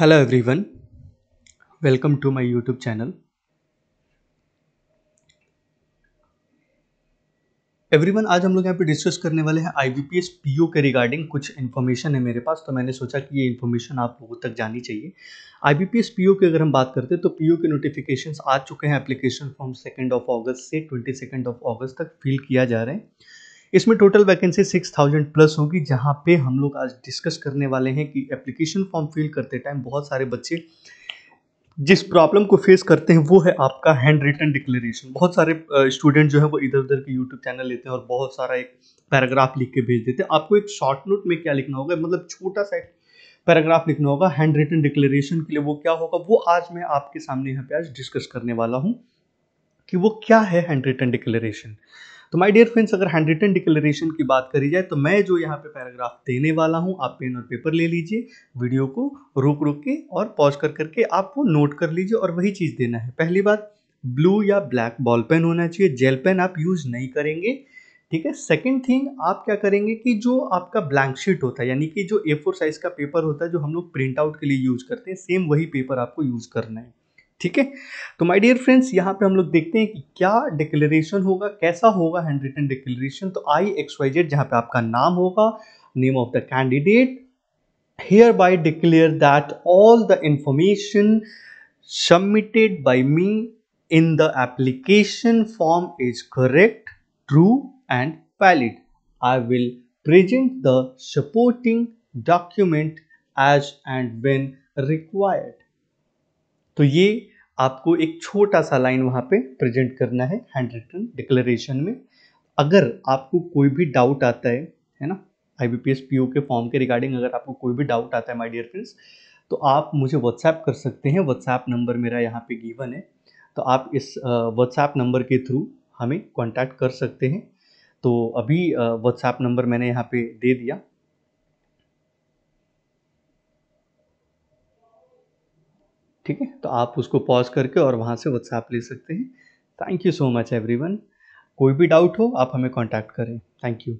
hello everyone welcome to my YouTube channel everyone आज हम लोग यहाँ पे डिस्कस करने वाले हैं आई पीओ के रिगार्डिंग कुछ इन्फॉर्मेशन है मेरे पास तो मैंने सोचा कि ये इन्फॉर्मेशन आप लोगों तक जानी चाहिए आई पीओ की अगर हम बात करते हैं तो पीओ के नोटिफिकेशन आ चुके हैं application form second of August से ट्वेंटी सेकेंड ऑफ ऑगस्ट तक फिल किया जा रहा है इसमें total vacancy six thousand plus होगी जहाँ पे हम लोग आज डिस्कस करने वाले हैं कि एप्लीकेशन फॉर्म फिल करते टाइम बहुत सारे बच्चे जिस प्रॉब्लम को फेस करते हैं वो है आपका हैंड रिटन डिक्लेरेशन बहुत सारे स्टूडेंट जो है वो इधर उधर के यूट्यूब चैनल लेते हैं और बहुत सारा एक पैराग्राफ लिख के भेज देते हैं आपको एक शॉर्ट नोट में क्या लिखना होगा मतलब छोटा सा पैराग्राफ लिखना होगा हैंड रिटन डिक्लेरेशन के लिए वो क्या होगा वो आज मैं आपके सामने यहाँ पे आज डिस्कस करने वाला हूँ कि वो क्या है हैंड रिटन डिक्लेरेशन तो माय डियर फ्रेंड्स अगर हैंड रिटन डिक्लेरेशन की बात करी जाए तो मैं जो यहाँ पे पैराग्राफ देने वाला हूँ आप पेन और पेपर ले लीजिए वीडियो को रुक रुक के और पॉज कर करके आप वो नोट कर लीजिए और वही चीज़ देना है पहली बात ब्लू या ब्लैक बॉल पेन होना चाहिए जेल पेन आप यूज़ नहीं करेंगे ठीक है सेकंड थिंग आप क्या करेंगे कि जो आपका ब्लैंक शीट होता है यानी कि जो ए फोर साइज़ का पेपर होता है जो हम लोग प्रिंट आउट के लिए यूज़ करते हैं सेम वही पेपर आपको यूज़ करना है ठीक है तो माय डियर फ्रेंड्स यहाँ पे हम लोग देखते हैं कि क्या डिक्लेरेशन होगा कैसा होगा हैंड रिटर्न डिक्लेरेशन तो आई एक्स वाई जेड जहाँ पे आपका नाम होगा name of the candidate hereby declare that all the information submitted by me in the application form is correct true and valid I will present the supporting document as and when required तो ये आपको एक छोटा सा line वहाँ पे present करना है हैंड रिटन डिक्लेरेशन में अगर आपको कोई भी डाउट आता है है ना I B P S P O के फॉर्म के रिगार्डिंग अगर आपको कोई भी डाउट आता है माई डियर फ्रेंड्स तो आप मुझे व्हाट्सएप कर सकते हैं व्हाट्सएप नंबर मेरा यहाँ पे गिवन है तो आप इस व्हाट्सएप नंबर के थ्रू हमें कॉन्टैक्ट कर सकते हैं तो अभी व्हाट्सएप नंबर मैंने यहाँ पे दे दिया ठीक है तो आप उसको पॉज करके और वहाँ से व्हाट्सएप ले सकते हैं thank you so much everyone कोई भी डाउट हो आप हमें कांटेक्ट करें थैंक यू